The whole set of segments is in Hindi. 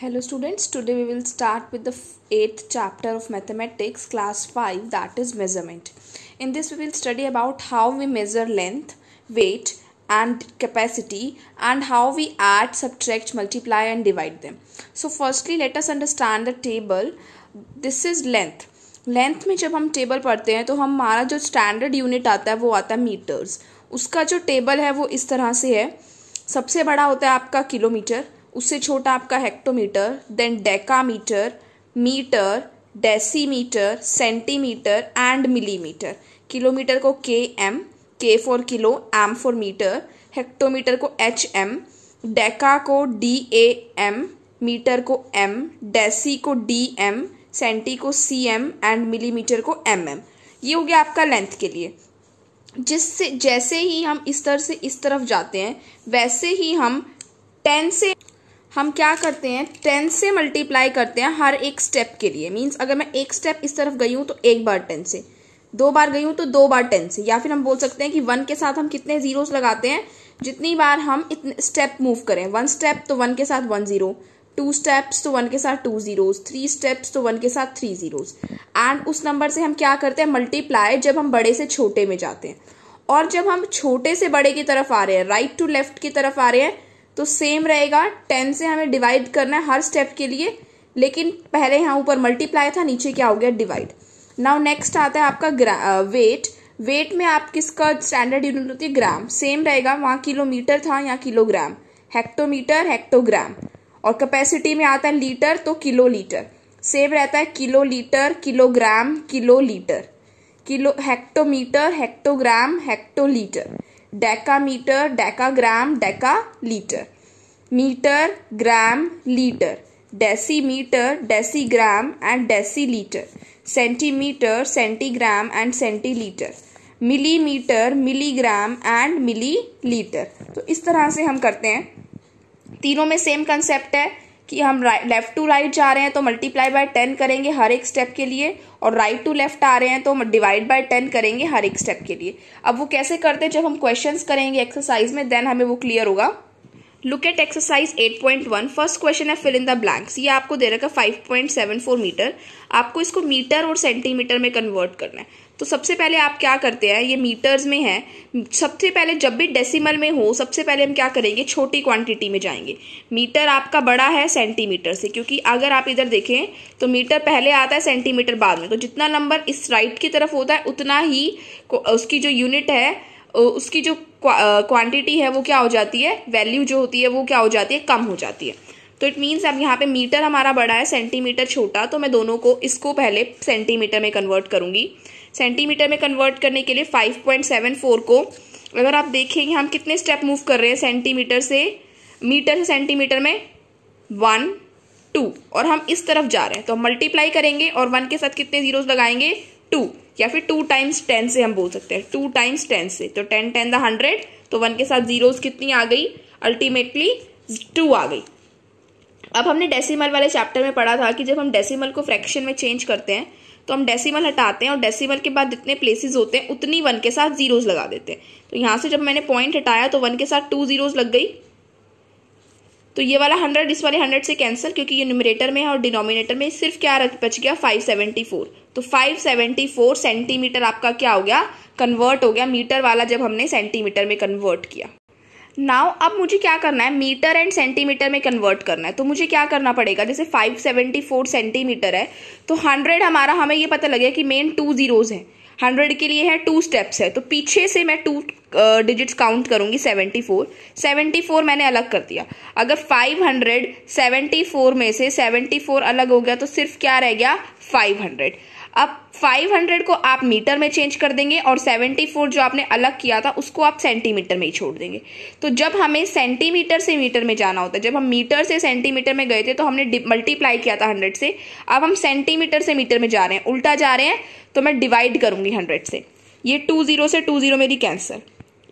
hello students today we will start with the eighth chapter of mathematics class 5 that is measurement in this we will study about how we measure length weight and capacity and how we add subtract multiply and divide them so firstly let us understand the table this is length length में जब हम टेबल पढ़ते हैं तो हमारा जो स्टैंडर्ड यूनिट आता है वो आता है मीटर्स उसका जो टेबल है वो इस तरह से है सबसे बड़ा होता है आपका किलोमीटर उससे छोटा आपका hectometre then decametre metre decimetre centimetre and millimetre kilometre को K M K for kilo M for metre hectometre को एच एम डेका को डी ए एम मीटर को एम डेसी को डी एम सेंटी को सी एम एंड मिलीमीटर को एम mm. एम ये हो गया आपका लेंथ के लिए जिससे जैसे ही हम इस तरह से इस तरफ जाते हैं वैसे ही हम टेन से हम क्या करते हैं टेन से मल्टीप्लाई करते हैं हर एक स्टेप के लिए मीन्स अगर मैं एक स्टेप इस तरफ गई हूँ तो एक बार टेन से दो बार गई हूँ तो दो बार टेन से या फिर हम बोल सकते हैं कि वन के साथ हम कितने जीरोस लगाते हैं जितनी बार हम इतने स्टेप मूव करें वन स्टेप तो वन के साथ वन जीरो टू स्टेप्स तो वन के साथ टू जीरोस थ्री स्टेप्स तो वन के साथ थ्री जीरोस एंड उस नंबर से हम क्या करते हैं मल्टीप्लाई जब हम बड़े से छोटे में जाते हैं और जब हम छोटे से बड़े की तरफ आ रहे हैं राइट टू लेफ्ट की तरफ आ रहे हैं तो सेम रहेगा टेन से हमें डिवाइड करना है हर स्टेप के लिए लेकिन पहले यहाँ ऊपर मल्टीप्लाई था नीचे क्या हो गया डिवाइड नाउ नेक्स्ट आता है आपका वेट वेट uh, में आप किसका स्टैंडर्ड यूनिट होती है ग्राम सेम रहेगा वहाँ किलोमीटर था यहाँ किलोग्राम हेक्टोमीटर हेक्टोग्राम और कैपेसिटी में आता है लीटर तो किलो लीटर सेम रहता है kilo litre kilogram kilo litre kilo hectometre hectogram hectolitre deca metre deca gram deca litre metre gram litre deci metre deci gram and deci litre centimetre centigram and centi litre millimetre gram and milli litre तो इस तरह से हम करते हैं तीनों में सेम कंसेप्ट है कि हम लेफ्ट टू राइट जा रहे हैं तो मल्टीप्लाई बाय टेन करेंगे हर एक स्टेप के लिए और राइट टू लेफ्ट आ रहे हैं तो डिवाइड बाय टेन करेंगे हर एक स्टेप के लिए अब वो कैसे करते हैं जब हम क्वेश्चन करेंगे एक्सरसाइज में देन हमें वो क्लियर होगा look at exercise 8.1 first question है फिल इन द ब्लैंक्स ये आपको दे रखा 5.74 मीटर आपको इसको मीटर और सेंटीमीटर में कन्वर्ट करना है तो सबसे पहले आप क्या करते हैं ये मीटर्स में है सबसे पहले जब भी डेसिमल में हो सबसे पहले हम क्या करेंगे छोटी क्वांटिटी में जाएंगे मीटर आपका बड़ा है सेंटीमीटर से क्योंकि अगर आप इधर देखें तो मीटर पहले आता है सेंटीमीटर बाद में तो जितना नंबर इस राइट की तरफ होता है उतना ही उसकी जो यूनिट है उसकी जो क्वांटिटी है वो क्या हो जाती है वैल्यू जो होती है वो क्या हो जाती है कम हो जाती है तो इट मीन्स अब यहाँ पे मीटर हमारा बड़ा है सेंटीमीटर छोटा तो मैं दोनों को इसको पहले सेंटीमीटर में कन्वर्ट करूंगी सेंटीमीटर में कन्वर्ट करने के लिए 5.74 को अगर आप देखेंगे हम कितने स्टेप मूव कर रहे हैं सेंटीमीटर से मीटर से सेंटीमीटर में वन टू और हम इस तरफ जा रहे हैं तो हम मल्टीप्लाई करेंगे और वन के साथ कितने जीरोज लगाएंगे टू या फिर टू टाइम्स टेन से हम बोल सकते हैं टू टाइम्स टेन से तो टेन टेन द हंड्रेड तो वन के साथ जीरोज कितनी आ गई अल्टीमेटली टू आ गई अब हमने डेसिमल वाले चैप्टर में पढ़ा था कि जब हम डेसिमल को फ्रैक्शन में चेंज करते हैं तो हम डेसिमल हटाते हैं और डेसिमल के बाद जितने प्लेसेस होते हैं उतनी वन के साथ जीरोज लगा देते हैं तो यहाँ से जब मैंने पॉइंट हटाया तो वन के साथ टू जीरोज लग गई तो ये वाला हंड्रेड इस वाले हंड्रेड से कैंसिल क्योंकि ये न्यूमिनेटर में है और डिनोमिनेटर में सिर्फ क्या बच गया फाइव सेवेंटी फोर तो फाइव सेवेंटी फोर सेंटीमीटर आपका क्या हो गया कन्वर्ट हो गया मीटर वाला जब हमने सेंटीमीटर में कन्वर्ट किया नाउ अब मुझे क्या करना है मीटर एंड सेंटीमीटर में कन्वर्ट करना है तो मुझे क्या करना पड़ेगा जैसे 574 सेंटीमीटर है तो 100 हमारा हमें ये पता लगे कि मेन टू जीरोज़ हैं हंड्रेड के लिए है टू स्टेप्स है तो पीछे से मैं टू डिजिट्स काउंट करूंगी सेवेंटी फोर सेवेंटी फोर मैंने अलग कर दिया अगर फाइव हंड्रेड सेवेंटी फोर में से सेवेंटी फोर अलग हो गया तो सिर्फ क्या रह गया फाइव हंड्रेड अब 500 को आप मीटर में चेंज कर देंगे और 74 जो आपने अलग किया था उसको आप सेंटीमीटर में ही छोड़ देंगे तो जब हमें सेंटीमीटर से मीटर में जाना होता है जब हम मीटर से सेंटीमीटर में गए थे तो हमने मल्टीप्लाई किया था हंड्रेड से अब हम सेंटीमीटर से मीटर में जा रहे हैं उल्टा जा रहे हैं तो मैं डिवाइड करूंगी हंड्रेड से ये टू ज़ीरो से टू ज़ीरो मेरी कैंसर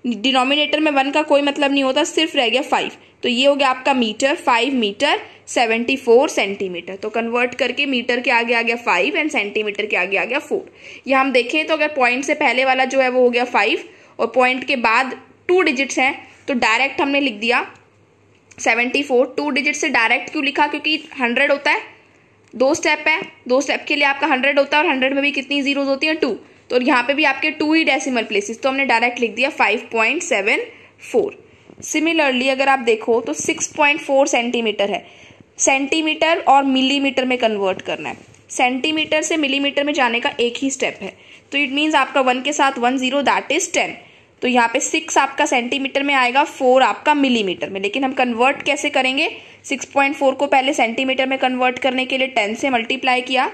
डिनोमिनेटर में वन का कोई मतलब नहीं होता सिर्फ रह गया फाइव तो ये हो गया आपका metre five metre seventy four centimetre तो कन्वर्ट करके मीटर के आगे आ गया फाइव एंड सेंटीमीटर के आगे आ गया फोर ये हम देखें तो अगर पॉइंट से पहले वाला जो है वो हो गया फाइव और पॉइंट के बाद टू डिजिट्स हैं तो डायरेक्ट हमने लिख दिया सेवेंटी फोर टू डिजिट से डायरेक्ट क्यों लिखा क्योंकि हंड्रेड होता है दो स्टेप है दो स्टेप के लिए आपका हंड्रेड होता है और हंड्रेड में भी कितनी जीरोज होती हैं टू तो यहाँ पे भी आपके टू ही डेसिमल प्लेसेस तो हमने डायरेक्ट लिख दिया five point seven four similarly अगर आप देखो तो 6.4 सेंटीमीटर है सेंटीमीटर और मिलीमीटर में कन्वर्ट करना है सेंटीमीटर से मिलीमीटर में जाने का एक ही स्टेप है तो इट मीन्स आपका वन के साथ one zero that is ten तो यहाँ पे सिक्स आपका सेंटीमीटर में आएगा फोर आपका मिलीमीटर में लेकिन हम कन्वर्ट कैसे करेंगे सिक्स पॉइंट फोर को पहले सेंटीमीटर में कन्वर्ट करने के लिए टेन से मल्टीप्लाई किया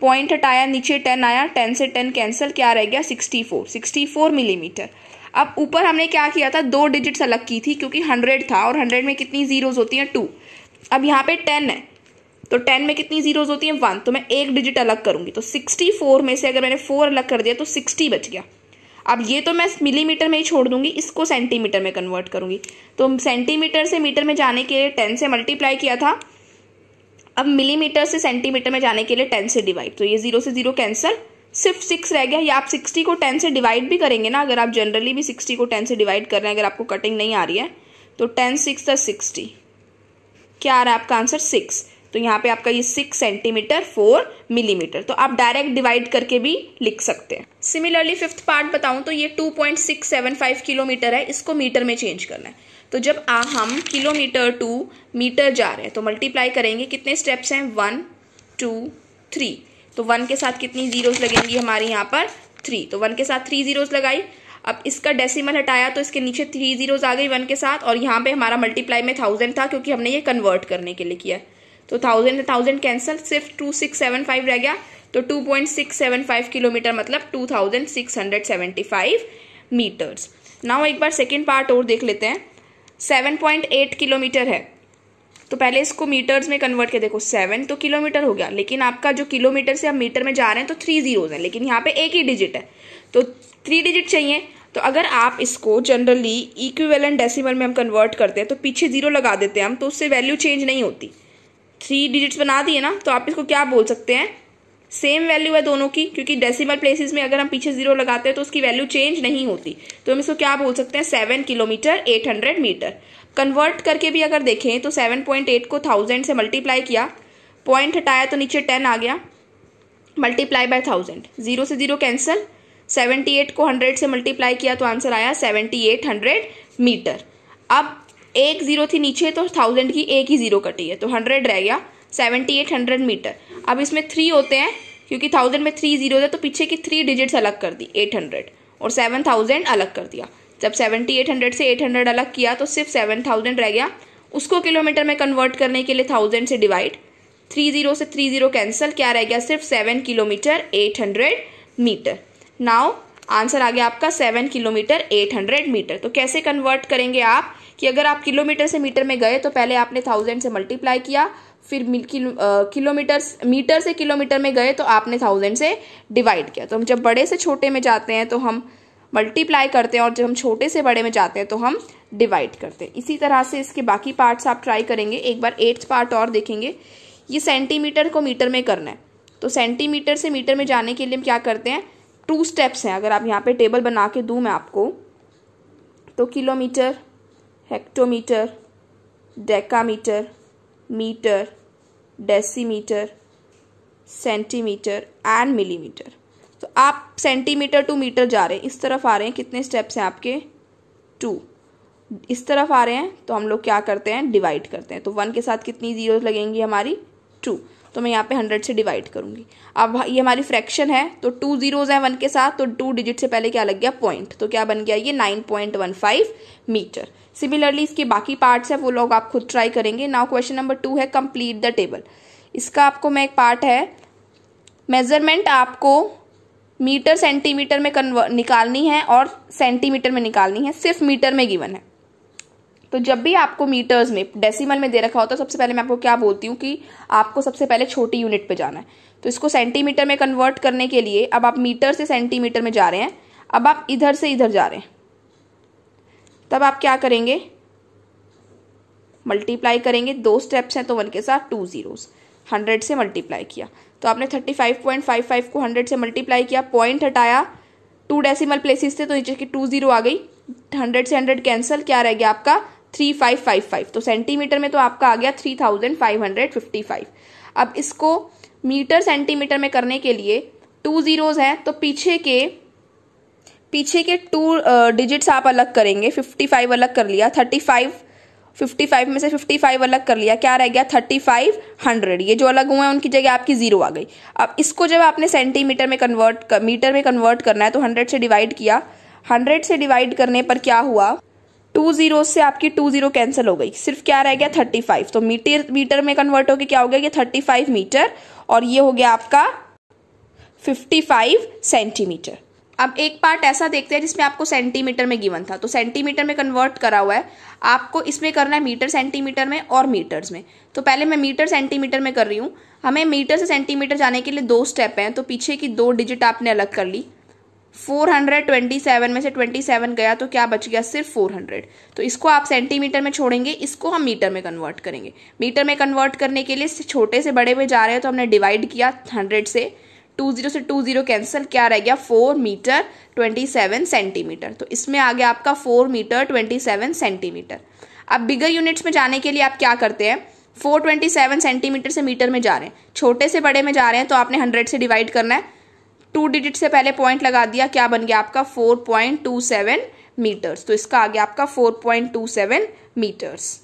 पॉइंट हटाया नीचे टेन आया टेन से टेन कैंसिल क्या रह गया sixty four sixty four millimetre अब ऊपर हमने क्या किया था दो डिजिट्स अलग की थी क्योंकि हंड्रेड था और हंड्रेड में कितनी जीरोज होती हैं टू अब यहाँ पे टेन है तो टेन में कितनी जीरोज होती हैं वन तो मैं एक डिजिट अलग करूंगी तो सिक्सटी फोर में से अगर मैंने फोर अलग कर दिया तो सिक्सटी बच गया अब ये तो मैं मिलीमीटर में ही छोड़ दूंगी इसको सेंटीमीटर में कन्वर्ट करूंगी तो सेंटीमीटर से मीटर में जाने के लिए टेन से मल्टीप्लाई किया था अब मिलीमीटर से सेंटीमीटर में जाने के लिए टेन से डिवाइड तो ये जीरो से जीरो कैंसिल सिर्फ सिक्स रह गया या आप सिक्सटी को टेन से डिवाइड भी करेंगे ना अगर आप जनरली भी सिक्सटी को टेन से डिवाइड कर रहे हैं अगर आपको कटिंग नहीं आ रही है तो टेन सिक्स था सिक्सटी क्या आ रहा है आपका आंसर सिक्स तो यहाँ पे आपका ये सिक्स सेंटीमीटर फोर मिलीमीटर तो आप डायरेक्ट डिवाइड करके भी लिख सकते हैं सिमिलरली फिफ्थ पार्ट बताऊं तो ये two point six seven five kilometre है इसको मीटर में चेंज करना है तो जब आ हम किलोमीटर टू मीटर जा रहे हैं तो मल्टीप्लाई करेंगे कितने स्टेप्स हैं वन टू थ्री तो वन के साथ कितनी जीरोस लगेंगी हमारे यहाँ पर थ्री तो वन के साथ थ्री जीरोस लगाई अब इसका डेसिमल हटाया तो इसके नीचे थ्री जीरोज आ गई वन के साथ और यहाँ पे हमारा मल्टीप्लाई में थाउजेंड था क्योंकि हमने ये कन्वर्ट करने के लिए किया तो थाउजेंड थाउजेंड कैंसिल सिर्फ टू सिक्स सेवन फाइव रह गया तो two point six seven five kilometre मतलब two thousand six hundred seventy five metres now एक बार सेकेंड पार्ट और देख लेते हैं सेवन पॉइंट एट किलोमीटर है तो पहले इसको मीटर्स में कन्वर्ट के देखो सेवन तो किलोमीटर हो गया लेकिन आपका जो किलोमीटर से आप मीटर में जा रहे हैं तो थ्री जीरोज हैं लेकिन यहाँ पे एक ही डिजिट है तो थ्री डिजिट चाहिए तो अगर आप इसको जनरली इक्विवेलेंट डेसिमल में हम कन्वर्ट करते हैं तो पीछे जीरो लगा देते हैं हम तो उससे वैल्यू चेंज नहीं होती थ्री डिजिट्स बना दिए ना तो आप इसको क्या बोल सकते हैं सेम वैल्यू है दोनों की क्योंकि डेसिमल प्लेसेस में अगर हम पीछे जीरो लगाते हैं तो उसकी वैल्यू चेंज नहीं होती तो हम इसको क्या बोल सकते हैं seven kilometre eight hundred metre convert करके भी अगर देखें तो सेवन पॉइंट एट को थाउजेंड से मल्टीप्लाई किया पॉइंट हटाया तो नीचे टेन आ गया मल्टीप्लाई बाय थाउजेंड जीरो से जीरो कैंसिल सेवेंटी एट को हंड्रेड से मल्टीप्लाई किया तो आंसर आया सेवेंटी एट हंड्रेड मीटर अब एक जीरो थी नीचे तो थाउजेंड की एक ही जीरो कटी है तो हंड्रेड रह गया सेवेंटी एट हंड्रेड मीटर अब इसमें थ्री होते हैं क्योंकि थाउजेंड में थ्री जीरो है तो पीछे की थ्री डिजिट्स अलग कर दी एट हंड्रेड और सेवन थाउजेंड अलग कर दिया जब सेवेंटी एट हंड्रेड से एट हंड्रेड अलग किया तो सिर्फ सेवन थाउजेंड रह गया उसको किलोमीटर में कन्वर्ट करने के लिए थाउजेंड से डिवाइड थ्री जीरो से थ्री जीरो कैंसिल क्या रह गया सिर्फ seven kilometre eight hundred metre now answer आ गया आपका seven kilometre eight hundred metre तो कैसे कन्वर्ट करेंगे आप कि अगर आप किलोमीटर से मीटर में गए तो पहले आपने थाउजेंड से मल्टीप्लाई किया फिर किलोमीटर मीटर से किलोमीटर में गए तो आपने थाउजेंड से डिवाइड किया तो हम जब बड़े से छोटे में जाते हैं तो हम मल्टीप्लाई करते हैं और जब हम छोटे से बड़े में जाते हैं तो हम डिवाइड करते हैं इसी तरह से इसके बाकी पार्ट्स आप ट्राई करेंगे एक बार एट्थ पार्ट और देखेंगे ये सेंटीमीटर को मीटर में करना है तो सेंटीमीटर से मीटर में जाने के लिए हम क्या करते हैं टू स्टेप्स हैं अगर आप यहाँ पे टेबल बना के दूँ मैं आपको तो kilometre hectometre decametre metre decimetre centimetre and millimetre तो आप सेंटीमीटर टू मीटर जा रहे हैं इस तरफ आ रहे हैं कितने स्टेप्स हैं आपके टू इस तरफ आ रहे हैं तो हम लोग क्या करते हैं डिवाइड करते हैं तो वन के साथ कितनी जीरोज लगेंगी हमारी टू तो मैं यहाँ पे हंड्रेड से डिवाइड करूँगी अब ये हमारी फ्रैक्शन है तो टू जीरोज हैं वन के साथ तो टू डिजिट से पहले क्या लग गया पॉइंट तो क्या बन गया ये nine point one five metre similarly इसके बाकी पार्ट्स हैं वो लोग आप खुद ट्राई करेंगे नाउ क्वेश्चन नंबर टू है कंप्लीट द टेबल इसका आपको मैं एक पार्ट है मेजरमेंट आपको मीटर सेंटीमीटर में कन्वर्ट निकालनी है और सेंटीमीटर में निकालनी है सिर्फ मीटर में गिवन है तो जब भी आपको मीटर्स में डेसिमल में दे रखा होता है सबसे पहले मैं आपको क्या बोलती हूँ कि आपको सबसे पहले छोटी यूनिट पे जाना है तो इसको सेंटीमीटर में कन्वर्ट करने के लिए अब आप मीटर से सेंटीमीटर में जा रहे हैं अब आप इधर से इधर जा रहे हैं तब आप क्या करेंगे मल्टीप्लाई करेंगे दो स्टेप्स हैं तो वन के साथ टू जीरो हंड्रेड से मल्टीप्लाई किया तो आपने thirty five point five five को हंड्रेड से मल्टीप्लाई किया पॉइंट हटाया टू डेसिमल प्लेसेस थे तो नीचे की टू जीरो आ गई हंड्रेड से हंड्रेड कैंसिल क्या रह गया आपका थ्री फाइव फाइव फाइव तो सेंटीमीटर में तो आपका आ गया three thousand five hundred fifty five अब इसको मीटर सेंटीमीटर में करने के लिए टू ज़ीरोज़ हैं तो पीछे के पीछे के टू डिजिट्स आप अलग करेंगे फिफ्टी फाइव अलग कर लिया थर्टी फाइव फिफ्टी फाइव में से फिफ्टी फाइव अलग कर लिया क्या रह गया थर्टी फाइव हंड्रेड ये जो अलग हुए हैं उनकी जगह आपकी जीरो आ गई अब इसको जब आपने सेंटीमीटर में कन्वर्ट कर, मीटर में कन्वर्ट करना है तो हंड्रेड से डिवाइड किया हंड्रेड से डिवाइड करने पर क्या हुआ टू जीरो से आपकी टू जीरो कैंसिल हो गई सिर्फ क्या रह गया थर्टी फाइव तो मीटर मीटर में कन्वर्ट होकर क्या हो गया ये थर्टी फाइव मीटर और ये हो गया आपका फिफ्टी फाइव सेंटीमीटर अब एक पार्ट ऐसा देखते हैं जिसमें आपको सेंटीमीटर में गिवन था तो सेंटीमीटर में कन्वर्ट करा हुआ है आपको इसमें करना है मीटर सेंटीमीटर में और मीटर्स में तो पहले मैं मीटर सेंटीमीटर में कर रही हूँ हमें मीटर से सेंटीमीटर जाने के लिए दो स्टेप हैं तो पीछे की दो डिजिट आपने अलग कर ली 427 में से 27 गया तो क्या बच गया सिर्फ 400 तो इसको आप सेंटीमीटर में छोड़ेंगे इसको हम मीटर में कन्वर्ट करेंगे मीटर में कन्वर्ट करने के लिए छोटे से बड़े में जा रहे हैं तो हमने डिवाइड किया 100 से 20 से 20 कैंसिल क्या रह गया 4 मीटर 27 सेंटीमीटर तो इसमें आ गया आपका 4 मीटर 27 सेंटीमीटर अब बिगर यूनिट्स में जाने के लिए आप क्या करते हैं 427 सेंटीमीटर से मीटर में जा रहे हैं छोटे से बड़े में जा रहे हैं तो आपने 100 से डिवाइड करना है टू डिजिट से पहले पॉइंट लगा दिया क्या बन गया आपका four point two seven metres तो इसका आ गया आपका four point two seven metres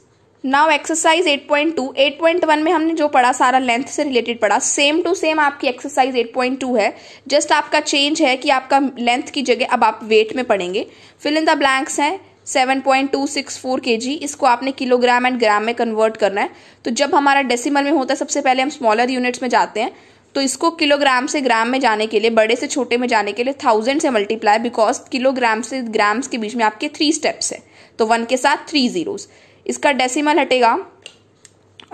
now exercise eight eight point two point one में हमने जो पढ़ा सारा लेंथ से रिलेटेड पढ़ा सेम टू सेम आपकी एक्सरसाइज एट पॉइंट टू है जस्ट आपका चेंज है कि आपका लेंथ की जगह अब आप वेट में पढ़ेंगे फिल इन द ब्लैंक्स हैं 7.264 जी इसको आपने किलोग्राम एंड ग्राम में कन्वर्ट करना है तो जब हमारा डेसिमल में होता है सबसे पहले हम स्मॉलर यूनिट्स में जाते हैं तो इसको किलोग्राम से ग्राम में जाने के लिए बड़े से छोटे में जाने के लिए थाउजेंड से मल्टीप्लाई बिकॉज किलोग्राम से ग्राम्स के बीच में आपके थ्री स्टेप्स है तो वन के साथ थ्री जीरोज इसका डेसिमल हटेगा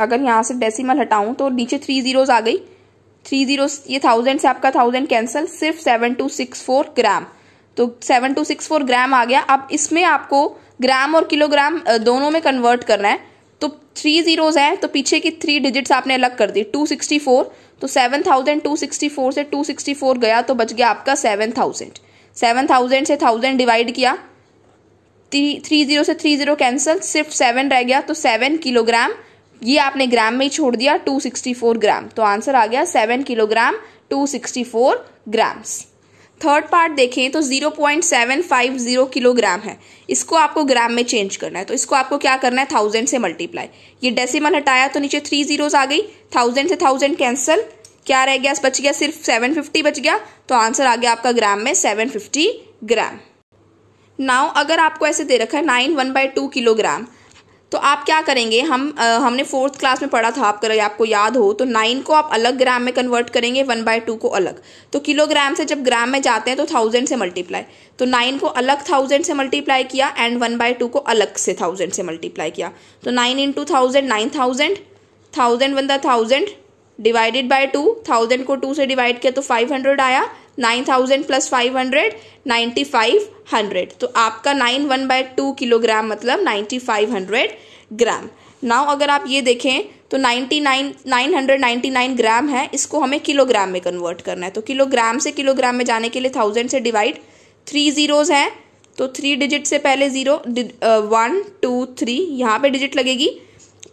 अगर यहाँ से डेसिमल हटाऊं तो नीचे थ्री जीरोज आ गई थ्री जीरो ये थाउजेंड से आपका थाउजेंड कैंसिल सिर्फ seven two six four gram तो seven two six four gram आ गया अब इसमें आपको ग्राम और किलोग्राम दोनों में कन्वर्ट करना है तो थ्री जीरोज हैं तो पीछे की थ्री डिजिट्स आपने अलग कर दी टू सिक्सटी फोर तो seven thousand two sixty four से टू सिक्सटी फोर गया तो बच गया आपका सेवन थाउजेंड सेवन थाउजेंड से थाउजेंड डिवाइड किया थ्री जीरो से थ्री जीरो कैंसिल सिर्फ सेवन रह गया तो सेवन किलोग्राम ये आपने ग्राम में ही छोड़ दिया टू सिक्सटी फोर ग्राम तो आंसर आ गया seven kilogram two sixty four grams third part देखें तो 0.750 किलोग्राम है इसको आपको ग्राम में चेंज करना है तो इसको आपको क्या करना है थाउजेंड से मल्टीप्लाई ये डेसिमल हटाया तो नीचे थ्री जीरोज आ गई थाउजेंड से थाउजेंड कैंसिल क्या रह गया बच गया सिर्फ सेवन फिफ्टी बच गया तो आंसर आ गया आपका ग्राम में सेवन फिफ्टी ग्राम नाउ अगर आपको ऐसे दे रखा है nine one by two kilogram तो आप क्या करेंगे हम आ, हमने फोर्थ क्लास में पढ़ा था आप आपको याद हो तो नाइन को आप अलग ग्राम में कन्वर्ट करेंगे वन बाय टू को अलग तो किलोग्राम से जब ग्राम में जाते हैं तो थाउजेंड से मल्टीप्लाई तो नाइन को अलग थाउजेंड से मल्टीप्लाई किया एंड वन बाय टू को अलग से थाउजेंड से मल्टीप्लाई किया तो nine into thousand nine thousand thousand one the thousand divided by two thousand को टू से डिवाइड किया तो फाइव हंड्रेड आया nine thousand plus five hundred ninety five hundred तो आपका nine one by two kilogram मतलब ninety five hundred gram now अगर आप ये देखें तो ninety nine nine hundred ninety nine gram है इसको हमें किलोग्राम में कन्वर्ट करना है तो किलोग्राम से किलोग्राम में जाने के लिए थाउजेंड से डिवाइड थ्री जीरोज़ हैं तो थ्री डिजिट से पहले ज़ीरो वन टू थ्री यहाँ पे डिजिट लगेगी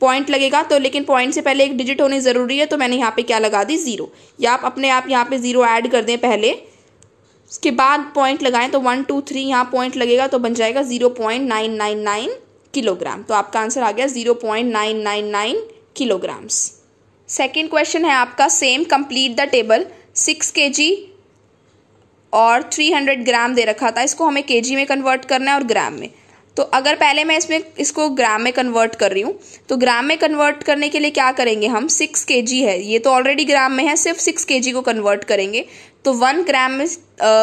पॉइंट लगेगा तो लेकिन पॉइंट से पहले एक डिजिट होनी ज़रूरी है तो मैंने यहाँ पे क्या लगा दी ज़ीरो या आप अपने आप यहाँ पे ज़ीरो ऐड कर दें पहले उसके बाद पॉइंट लगाएं तो वन टू थ्री यहाँ पॉइंट लगेगा तो बन जाएगा zero point nine nine nine kilogram तो आपका आंसर आ गया zero point nine nine nine kilograms second question है आपका same complete the table six K G और थ्री हंड्रेड ग्राम दे रखा था इसको हमें के जी में कन्वर्ट करना है और ग्राम में तो अगर पहले मैं इसमें इसको ग्राम में कन्वर्ट कर रही हूँ तो ग्राम में कन्वर्ट करने के लिए क्या करेंगे हम सिक्स के है ये तो ऑलरेडी ग्राम में है सिर्फ सिक्स के को कन्वर्ट करेंगे तो वन ग्राम में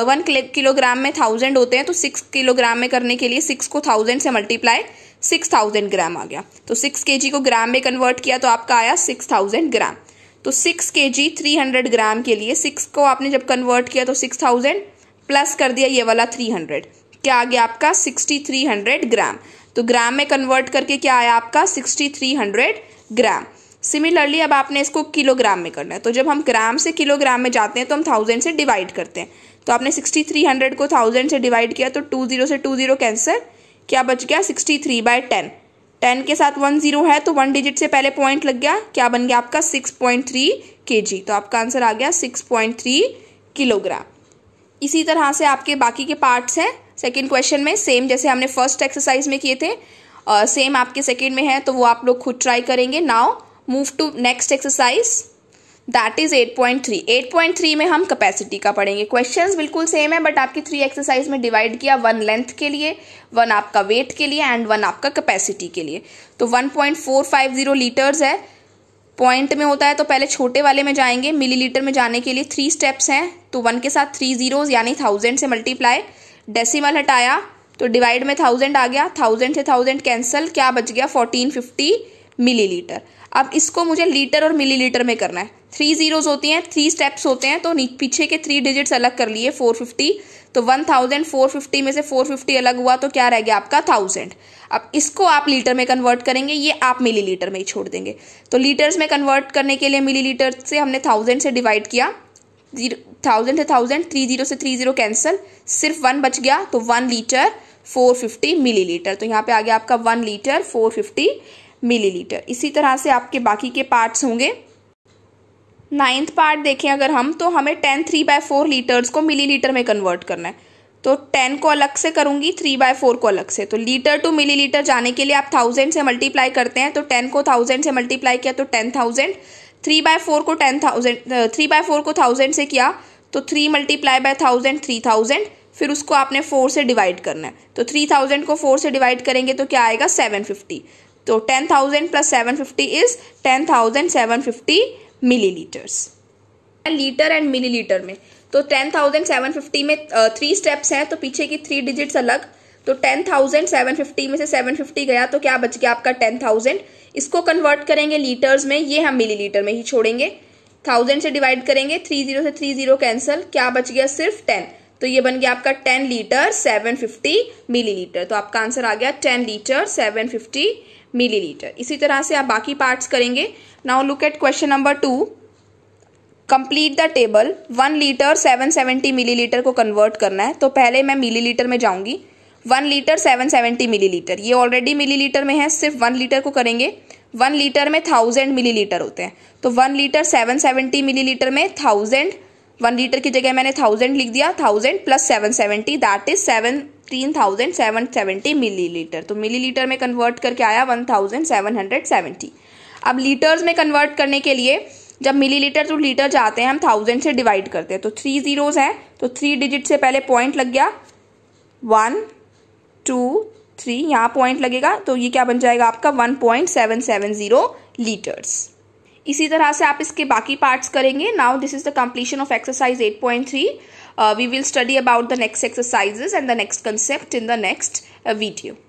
वन किलोग्राम में थाउजेंड होते हैं तो सिक्स किलोग्राम में करने के लिए सिक्स को थाउजेंड से मल्टीप्लाई सिक्स थाउजेंड ग्राम आ गया तो सिक्स के को ग्राम में कन्वर्ट किया तो आपका आया सिक्स थाउजेंड ग्राम तो सिक्स के जी थ्री हंड्रेड ग्राम के लिए सिक्स को आपने जब कन्वर्ट किया तो सिक्स थाउजेंड प्लस कर दिया ये वाला थ्री हंड्रेड क्या आ गया आपका सिक्सटी थ्री हंड्रेड ग्राम तो ग्राम में कन्वर्ट करके क्या आया आपका sixty three hundred gram similarly अब आपने इसको किलोग्राम में करना है तो जब हम ग्राम से किलोग्राम में जाते हैं तो हम थाउजेंड से डिवाइड करते हैं तो आपने सिक्सटी थ्री हंड्रेड को थाउजेंड से डिवाइड किया तो टू जीरो से टू जीरो कैंसर क्या बच गया sixty three by ten ten के साथ वन जीरो है तो वन डिजिट से पहले पॉइंट लग गया क्या बन गया आपका सिक्स पॉइंट थ्री के जी तो आपका आंसर आ गया सिक्स पॉइंट थ्री किलोग्राम इसी तरह से आपके बाकी के पार्ट्स हैं सेकेंड क्वेश्चन में सेम जैसे हमने फर्स्ट एक्सरसाइज में किए थे और सेम आपके सेकेंड में है तो वो आप लोग खुद ट्राई करेंगे now move to next exercise that is 8.3 8.3 में हम कैपेसिटी का पढ़ेंगे क्वेश्चंस बिल्कुल सेम है बट आपकी थ्री एक्सरसाइज में डिवाइड किया वन लेंथ के लिए वन आपका वेट के लिए एंड वन आपका कैपेसिटी के लिए तो 1.450 लीटर्स है पॉइंट में होता है तो पहले छोटे वाले में जाएंगे मिलीलीटर में जाने के लिए थ्री स्टेप्स हैं तो वन के साथ थ्री जीरोज यानी थाउजेंड से मल्टीप्लाई डेसिमल हटाया तो डिवाइड में थाउजेंड आ गया थाउजेंड से थाउजेंड कैंसिल क्या बच गया फोर्टीन फिफ्टी मिलीलीटर अब इसको मुझे लीटर और मिलीलीटर में करना है थ्री जीरोज होती हैं थ्री स्टेप्स होते हैं तो पीछे के थ्री डिजिट्स अलग कर लिए फोर फिफ्टी तो वन थाउजेंड फोर फिफ्टी में से फोर फिफ्टी अलग हुआ तो क्या रह गया आपका थाउजेंड अब इसको आप लीटर में कन्वर्ट करेंगे ये आप मिलीलीटर में ही छोड़ देंगे तो लीटर्स में कन्वर्ट करने के लिए मिलीलीटर से हमने थाउजेंड से डिवाइड किया जीरो थाउजेंड है थाउजेंड थ्री जीरो से थ्री जीरो कैंसिल सिर्फ वन बच गया तो one litre four fifty milli litre तो यहाँ पे आ गया आपका one litre four fifty milli litre इसी तरह से आपके बाकी के पार्ट्स होंगे नाइन्थ पार्ट देखें अगर हम तो हमें ten three by four litres को मिली लीटर में कन्वर्ट करना है तो टेन को अलग से करूंगी थ्री बाय फोर को अलग से तो लीटर टू मिली लीटर जाने के लिए आप थाउजेंड से मल्टीप्लाई करते हैं तो टेन को थाउजेंड से मल्टीप्लाई किया तो ten thousand three by four को ten thousand three by four को थाउजेंड से किया तो three multiply by thousand three thousand फिर उसको आपने फोर से डिवाइड करना है तो थ्री थाउजेंड को फोर से डिवाइड करेंगे तो क्या आएगा सेवन फिफ्टी तो ten thousand plus seven fifty is ten thousand seven fifty milli litres litre and milli litre में तो टेन थाउजेंड सेवन फिफ्टी में थ्री uh, स्टेप्स हैं तो पीछे की थ्री डिजिट्स अलग तो टेन थाउजेंड सेवन फिफ्टी में से सेवन फिफ्टी गया तो क्या बच गया आपका टेन थाउजेंड इसको कन्वर्ट करेंगे लीटर्स में ये हम मिली लीटर में ही छोड़ेंगे थाउजेंड से डिवाइड करेंगे थ्री जीरो से थ्री जीरो कैंसिल क्या बच गया सिर्फ टेन तो ये बन गया आपका ten litre seven fifty milli litre तो आपका आंसर आ गया ten litre seven fifty milli litre इसी तरह से आप बाकी पार्ट्स करेंगे now look at question number two complete the table one litre seven seventy milli litre को कन्वर्ट करना है तो पहले मैं मिली लीटर में जाऊंगी वन लीटर सेवन सेवेंटी मिली लीटर ये ऑलरेडी मिली लीटर में है सिर्फ वन लीटर को करेंगे वन लीटर में थाउजेंड मिली लीटर होते हैं तो वन लीटर सेवन सेवेंटी मिली लीटर में थाउजेंड वन लीटर की जगह मैंने थाउजेंड लिख दिया thousand plus seven seventy that is seven तीन थाउजेंड सेवन सेवेंटी मिली लीटर तो मिली लीटर में कन्वर्ट करके आया one thousand seven hundred seventy अब लीटर्स में कन्वर्ट करने के लिए जब मिली लीटर टू लीटर जाते हैं हम थाउजेंड से डिवाइड करते हैं तो थ्री जीरोज हैं तो थ्री डिजिट से पहले पॉइंट लग गया वन टू थ्री यहाँ पॉइंट लगेगा तो ये क्या बन जाएगा आपका one point seven seven zero litres इसी तरह से आप इसके बाकी पार्ट्स करेंगे now this is the completion of exercise eight point three we will study about the next exercises and the next concept in the next video